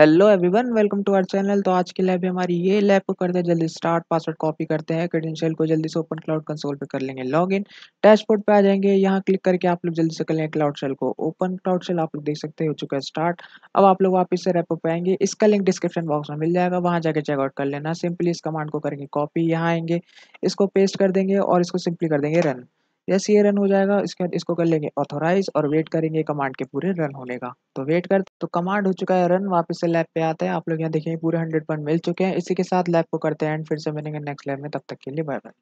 hello everyone welcome to our channel तो आज की लैब हमारी ये लैब को करते हैं जल्दी स्टार्ट पासवर्ड कॉपी करते हैं क्रेडेंशियल को जल्दी से ओपन क्लाउड कंसोल पे कर लेंगे लॉगिन डैशबोर्ड पे आ जाएंगे यहाँ क्लिक करके आप लोग जल्दी से कर लेंगे क्लाउड शेल को ओपन क्लाउड शेल आप लोग देख सकते हो चुका है स्टार्ट अब आप लोग वापस से रैप अप आएंगे इसका लिंक डिस्क्रिप्शन बॉक्स में मिल जाएगा वहाँ जाकर चेकआउट कर लेना सिंपली इस कमांड को करेंगे कॉपी यहाँ आएंगे इसको पेस्ट कर देंगे और इसको सिंपली कर देंगे रन जैसे ये रन हो जाएगा इसके बाद इसको कर लेंगे ऑथोराइज और वेट करेंगे कमांड के पूरे रन होने का तो वेट कर तो कमांड हो चुका है रन वापस से लैब पे आते हैं आप लोग यहाँ देखेंगे पूरे हंड्रेड पॉइंट मिल चुके हैं इसी के साथ लैब को करते हैं एंड फिर से मिलेंगे नेक्स्ट लैब में तब तक के लिए बाय बाय